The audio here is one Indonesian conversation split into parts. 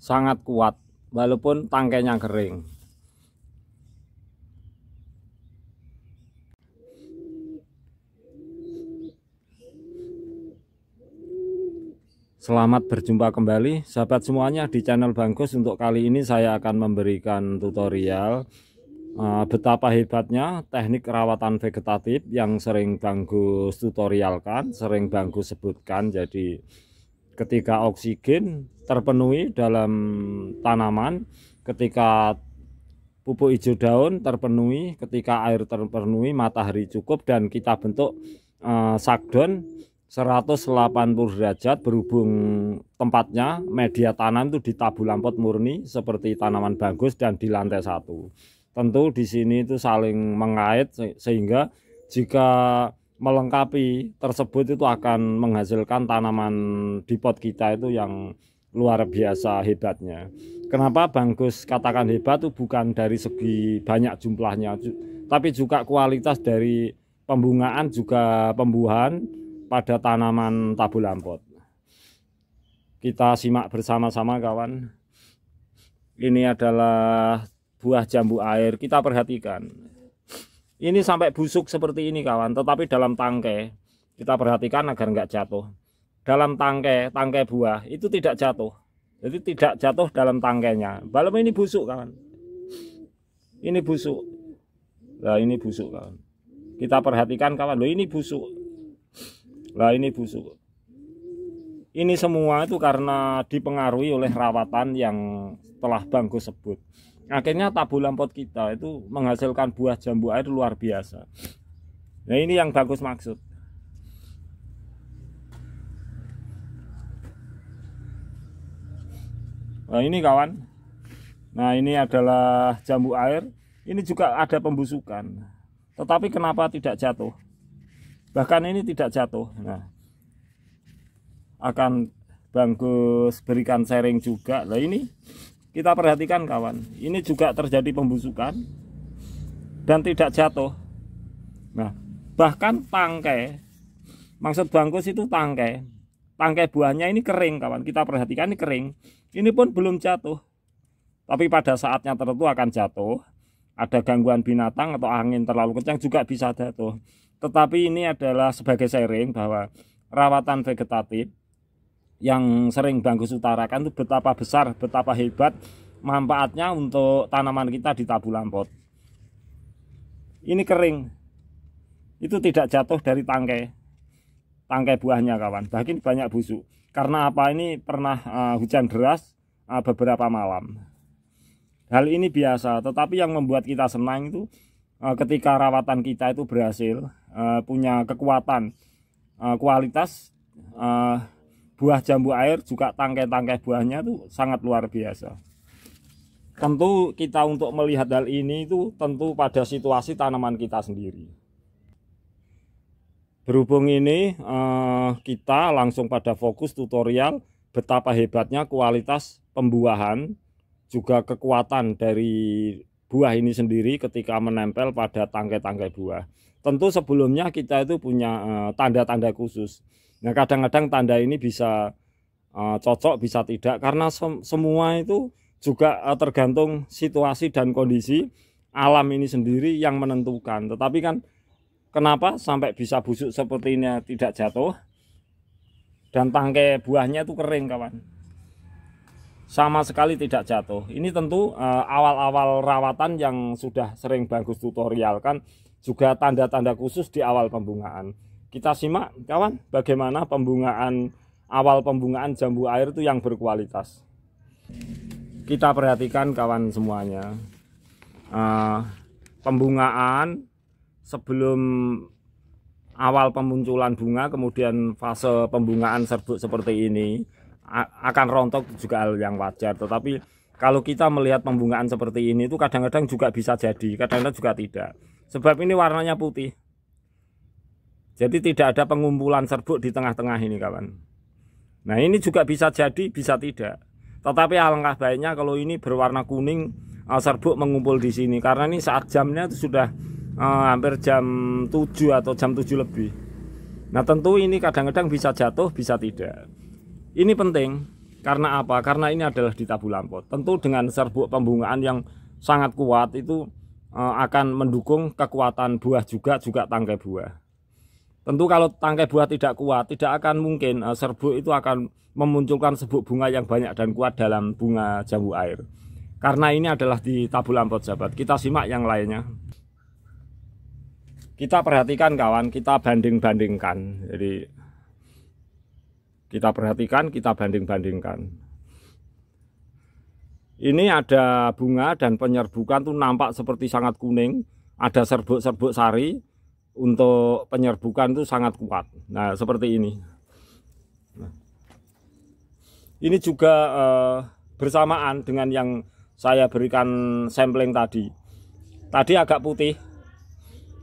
sangat kuat walaupun tangkainya kering Selamat berjumpa kembali sahabat semuanya di channel Bangkus untuk kali ini saya akan memberikan tutorial eh, betapa hebatnya teknik rawatan vegetatif yang sering Bangkus tutorialkan sering Bangkus sebutkan jadi ketika oksigen terpenuhi dalam tanaman, ketika pupuk hijau daun terpenuhi, ketika air terpenuhi, matahari cukup dan kita bentuk eh, sakdon 180 derajat berhubung tempatnya media tanam itu di tabu lampot murni seperti tanaman bagus dan di lantai satu. Tentu di sini itu saling mengait sehingga jika melengkapi tersebut itu akan menghasilkan tanaman di pot kita itu yang luar biasa hebatnya. Kenapa Bang katakan hebat itu bukan dari segi banyak jumlahnya, tapi juga kualitas dari pembungaan juga pembuahan pada tanaman tabu lampot. Kita simak bersama-sama kawan. Ini adalah buah jambu air. Kita perhatikan ini sampai busuk seperti ini kawan, tetapi dalam tangke kita perhatikan agar nggak jatuh. Dalam tangke, tangke buah itu tidak jatuh. Jadi tidak jatuh dalam tangkainya. Balem ini busuk kawan. Ini busuk. Nah ini busuk kawan. Kita perhatikan kawan, loh ini busuk. Lah ini busuk. Ini semua itu karena dipengaruhi oleh rawatan yang telah bangku sebut akhirnya tabu lampot kita itu menghasilkan buah jambu air luar biasa nah ini yang bagus maksud nah ini kawan nah ini adalah jambu air ini juga ada pembusukan tetapi kenapa tidak jatuh bahkan ini tidak jatuh nah akan bagus berikan sharing juga Nah ini kita perhatikan kawan, ini juga terjadi pembusukan dan tidak jatuh. Nah, bahkan tangkai, maksud bangkus itu tangkai. Tangkai buahnya ini kering kawan, kita perhatikan ini kering. Ini pun belum jatuh. Tapi pada saatnya tertentu akan jatuh. Ada gangguan binatang atau angin terlalu kencang juga bisa jatuh. Tetapi ini adalah sebagai sharing bahwa rawatan vegetatif yang sering Bang Gus utarakan itu betapa besar, betapa hebat manfaatnya untuk tanaman kita di tabu lampot. Ini kering. Itu tidak jatuh dari tangkai. Tangkai buahnya kawan. Bahkan banyak busuk. Karena apa ini pernah uh, hujan deras uh, beberapa malam. Hal ini biasa, tetapi yang membuat kita senang itu uh, ketika rawatan kita itu berhasil, uh, punya kekuatan, uh, kualitas uh, buah jambu air juga tangkai-tangkai buahnya itu sangat luar biasa tentu kita untuk melihat hal ini itu tentu pada situasi tanaman kita sendiri berhubung ini eh, kita langsung pada fokus tutorial betapa hebatnya kualitas pembuahan juga kekuatan dari buah ini sendiri ketika menempel pada tangkai-tangkai buah tentu sebelumnya kita itu punya eh, tanda-tanda khusus Nah kadang-kadang tanda ini bisa uh, cocok bisa tidak karena sem semua itu juga uh, tergantung situasi dan kondisi alam ini sendiri yang menentukan. Tetapi kan kenapa sampai bisa busuk seperti ini tidak jatuh dan tangkai buahnya itu kering kawan sama sekali tidak jatuh. Ini tentu eh, awal-awal uh, rawatan yang sudah sering bagus tutorial kan juga tanda-tanda khusus di awal pembungaan. Kita simak kawan bagaimana pembungaan awal pembungaan jambu air itu yang berkualitas. Kita perhatikan kawan semuanya. Uh, pembungaan sebelum awal pemunculan bunga kemudian fase pembungaan serbuk seperti ini akan rontok juga hal yang wajar tetapi kalau kita melihat pembungaan seperti ini itu kadang-kadang juga bisa jadi kadang-kadang juga tidak sebab ini warnanya putih jadi tidak ada pengumpulan serbuk di tengah-tengah ini kawan. Nah ini juga bisa jadi, bisa tidak. Tetapi alangkah baiknya kalau ini berwarna kuning eh, serbuk mengumpul di sini karena ini saat jamnya itu sudah eh, hampir jam 7 atau jam 7 lebih. Nah tentu ini kadang-kadang bisa jatuh, bisa tidak. Ini penting karena apa? Karena ini adalah di tabu lampot. Tentu dengan serbuk pembungaan yang sangat kuat itu eh, akan mendukung kekuatan buah juga juga tangkai buah. Tentu kalau tangkai buah tidak kuat, tidak akan mungkin eh, serbuk itu akan memunculkan serbuk bunga yang banyak dan kuat dalam bunga jambu air. Karena ini adalah di tabu lampot sahabat. Kita simak yang lainnya. Kita perhatikan kawan, kita banding-bandingkan. Jadi kita perhatikan, kita banding-bandingkan. Ini ada bunga dan penyerbukan tuh nampak seperti sangat kuning, ada serbuk-serbuk sari, untuk penyerbukan itu sangat kuat. Nah, seperti ini. Nah. Ini juga eh, bersamaan dengan yang saya berikan sampling tadi. Tadi agak putih.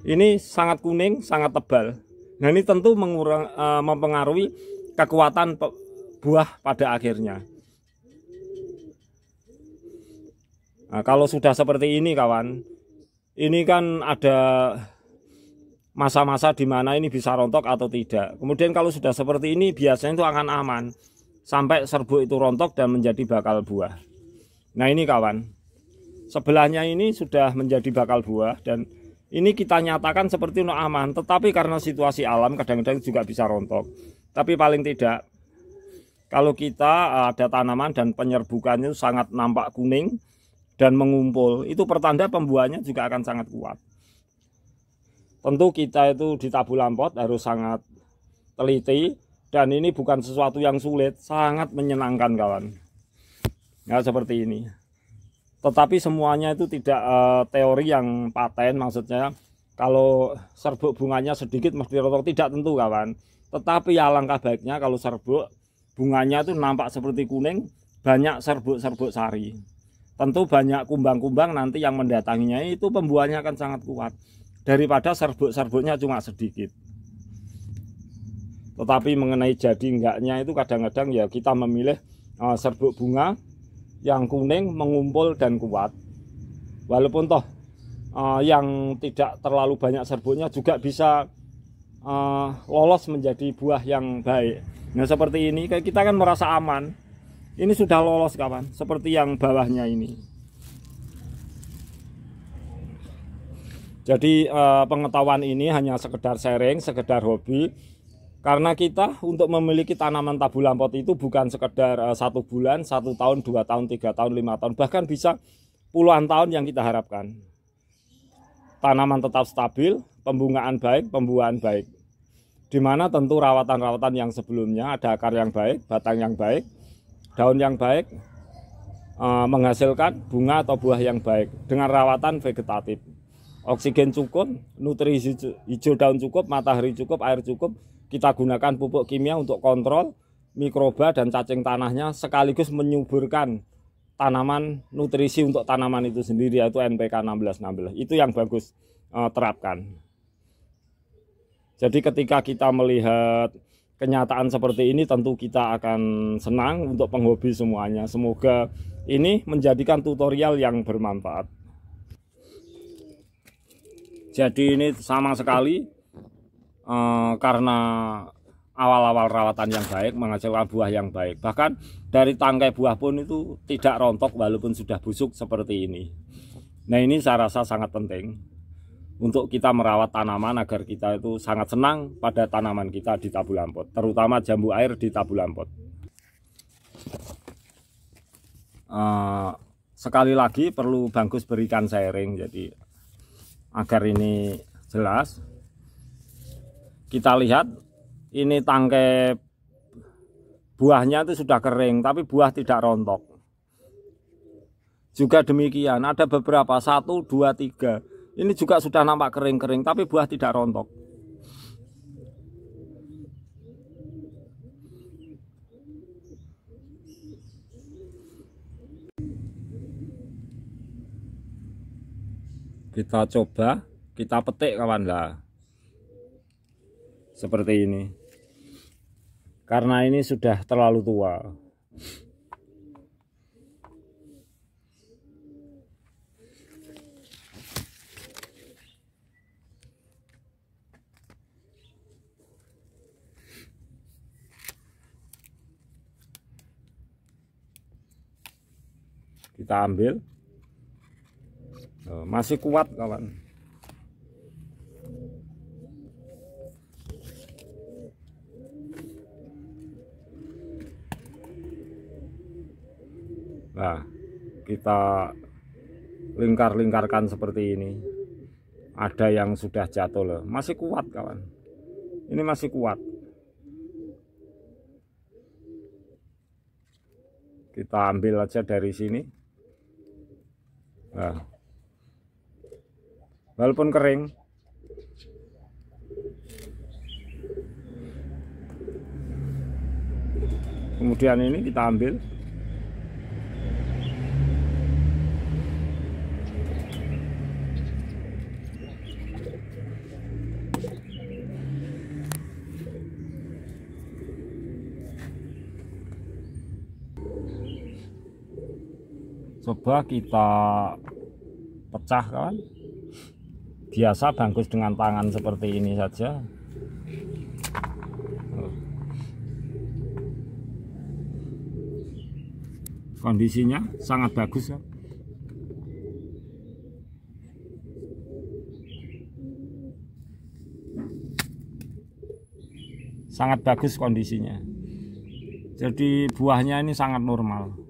Ini sangat kuning, sangat tebal. Nah, ini tentu mengurang, eh, mempengaruhi kekuatan buah pada akhirnya. Nah, kalau sudah seperti ini kawan, ini kan ada masa-masa di mana ini bisa rontok atau tidak. Kemudian kalau sudah seperti ini biasanya itu akan aman sampai serbuk itu rontok dan menjadi bakal buah. Nah ini kawan, sebelahnya ini sudah menjadi bakal buah dan ini kita nyatakan seperti no aman, tetapi karena situasi alam kadang-kadang juga bisa rontok. Tapi paling tidak kalau kita eh, ada tanaman dan penyerbukannya sangat nampak kuning dan mengumpul, itu pertanda pembuahnya juga akan sangat kuat. Tentu kita itu di tabu lampot harus sangat teliti dan ini bukan sesuatu yang sulit, sangat menyenangkan kawan. Ya seperti ini. Tetapi semuanya itu tidak uh, teori yang paten maksudnya kalau serbuk bunganya sedikit mesti rotok tidak tentu kawan. Tetapi ya langkah baiknya kalau serbuk bunganya itu nampak seperti kuning banyak serbuk-serbuk sari tentu banyak kumbang-kumbang nanti yang mendatanginya itu pembuahnya akan sangat kuat daripada serbuk-serbuknya cuma sedikit. Tetapi mengenai jadi enggaknya itu kadang-kadang ya kita memilih eh, serbuk bunga yang kuning mengumpul dan kuat. Walaupun toh eh, yang tidak terlalu banyak serbuknya juga bisa eh, lolos menjadi buah yang baik. Nah seperti ini kita kan merasa aman. Ini sudah lolos kawan, seperti yang bawahnya ini. Jadi eh, pengetahuan ini hanya sekedar sharing, sekedar hobi. Karena kita untuk memiliki tanaman tabu lampot itu bukan sekedar eh, satu bulan, satu tahun, dua tahun, tiga tahun, lima tahun, bahkan bisa puluhan tahun yang kita harapkan. Tanaman tetap stabil, pembungaan baik, pembuahan baik. Di mana tentu rawatan-rawatan yang sebelumnya ada akar yang baik, batang yang baik, daun yang baik, eh, menghasilkan bunga atau buah yang baik dengan rawatan vegetatif oksigen cukup, nutrisi hijau daun cukup, matahari cukup, air cukup. Kita gunakan pupuk kimia untuk kontrol mikroba dan cacing tanahnya sekaligus menyuburkan tanaman nutrisi untuk tanaman itu sendiri yaitu NPK 16 Itu yang bagus uh, terapkan. Jadi ketika kita melihat kenyataan seperti ini tentu kita akan senang untuk penghobi semuanya. Semoga ini menjadikan tutorial yang bermanfaat. Jadi ini sama sekali e, karena awal-awal rawatan yang baik menghasilkan buah yang baik. Bahkan dari tangkai buah pun itu tidak rontok walaupun sudah busuk seperti ini. Nah ini saya rasa sangat penting untuk kita merawat tanaman agar kita itu sangat senang pada tanaman kita di tabu lampot, terutama jambu air di tabu lampot. Uh, eh, sekali lagi perlu bangkus berikan sharing jadi agar ini jelas kita lihat ini tangkai buahnya itu sudah kering tapi buah tidak rontok juga demikian ada beberapa satu dua tiga ini juga sudah nampak kering-kering tapi buah tidak rontok kita coba kita petik kawan lah seperti ini karena ini sudah terlalu tua kita ambil masih kuat kawan nah kita lingkar-lingkarkan seperti ini ada yang sudah jatuh loh masih kuat kawan ini masih kuat kita ambil aja dari sini nah walaupun kering kemudian ini kita ambil coba kita pecah pecahkan biasa bangkus dengan tangan seperti ini saja kondisinya sangat bagus ya sangat bagus kondisinya jadi buahnya ini sangat normal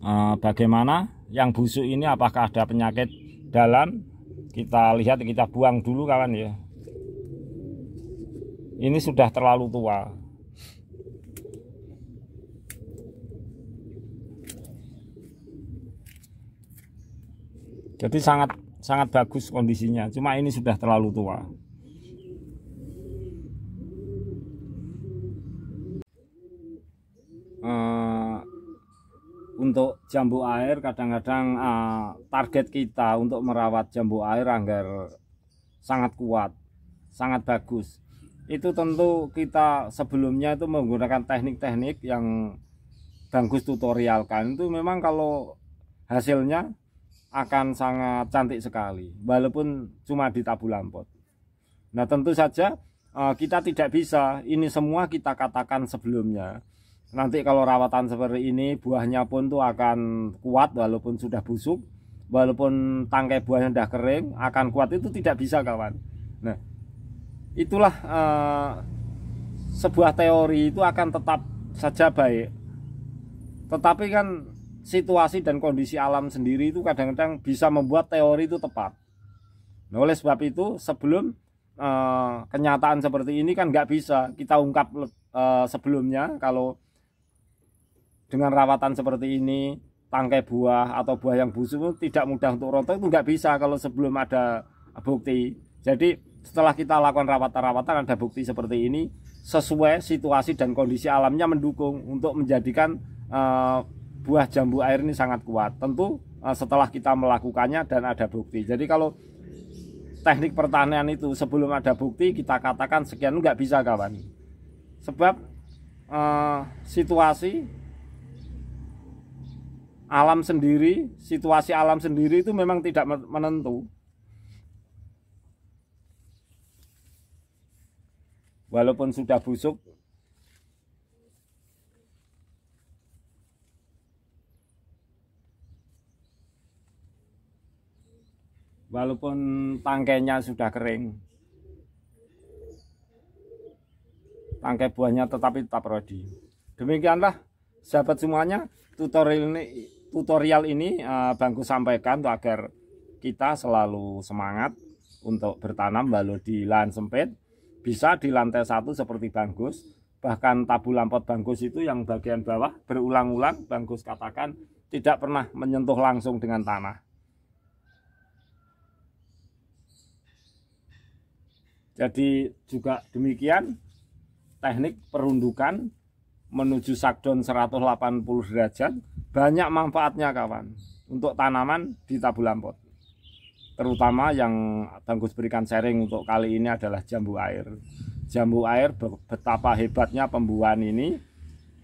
Eh, bagaimana yang busuk ini apakah ada penyakit dalam kita lihat kita buang dulu kawan ya ini sudah terlalu tua jadi sangat sangat bagus kondisinya cuma ini sudah terlalu tua untuk jambu air kadang-kadang uh, target kita untuk merawat jambu air agar sangat kuat sangat bagus itu tentu kita sebelumnya itu menggunakan teknik-teknik yang tutorial tutorialkan itu memang kalau hasilnya akan sangat cantik sekali walaupun cuma di tabu lampot nah tentu saja eh, kita tidak bisa ini semua kita katakan sebelumnya nanti kalau rawatan seperti ini buahnya pun tuh akan kuat walaupun sudah busuk walaupun tangkai buahnya sudah kering akan kuat itu tidak bisa kawan nah itulah eh, sebuah teori itu akan tetap saja baik tetapi kan situasi dan kondisi alam sendiri itu kadang-kadang bisa membuat teori itu tepat nah, oleh sebab itu sebelum eh, kenyataan seperti ini kan nggak bisa kita ungkap eh, sebelumnya kalau dengan rawatan seperti ini tangkai buah atau buah yang busuk tidak mudah untuk rontok itu nggak bisa kalau sebelum ada bukti jadi setelah kita lakukan rawatan-rawatan ada bukti seperti ini sesuai situasi dan kondisi alamnya mendukung untuk menjadikan uh, buah jambu air ini sangat kuat tentu uh, setelah kita melakukannya dan ada bukti jadi kalau teknik pertanian itu sebelum ada bukti kita katakan sekian nggak bisa kawan sebab uh, situasi alam sendiri, situasi alam sendiri itu memang tidak menentu. Walaupun sudah busuk, walaupun tangkainya sudah kering, tangkai buahnya tetapi tetap rodi. Demikianlah sahabat semuanya tutorial ini tutorial ini uh, Bangku sampaikan untuk agar kita selalu semangat untuk bertanam walau di lahan sempit bisa di lantai satu seperti Bangkus bahkan tabu lampot Bangkus itu yang bagian bawah berulang-ulang Bangkus katakan tidak pernah menyentuh langsung dengan tanah jadi juga demikian teknik perundukan menuju sakdon 180 derajat banyak manfaatnya kawan untuk tanaman di tabu lampot terutama yang tanggus berikan sharing untuk kali ini adalah jambu air jambu air betapa hebatnya pembuahan ini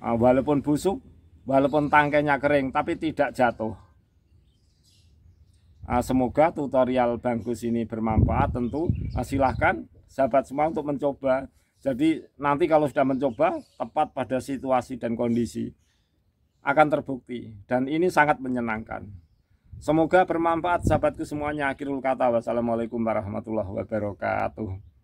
ah, walaupun busuk walaupun tangkainya kering tapi tidak jatuh ah, semoga tutorial Bangkus ini bermanfaat tentu ah, silahkan sahabat semua untuk mencoba jadi nanti kalau sudah mencoba tepat pada situasi dan kondisi akan terbukti dan ini sangat menyenangkan. Semoga bermanfaat sahabatku semuanya. Akhirul kata wassalamualaikum warahmatullahi wabarakatuh.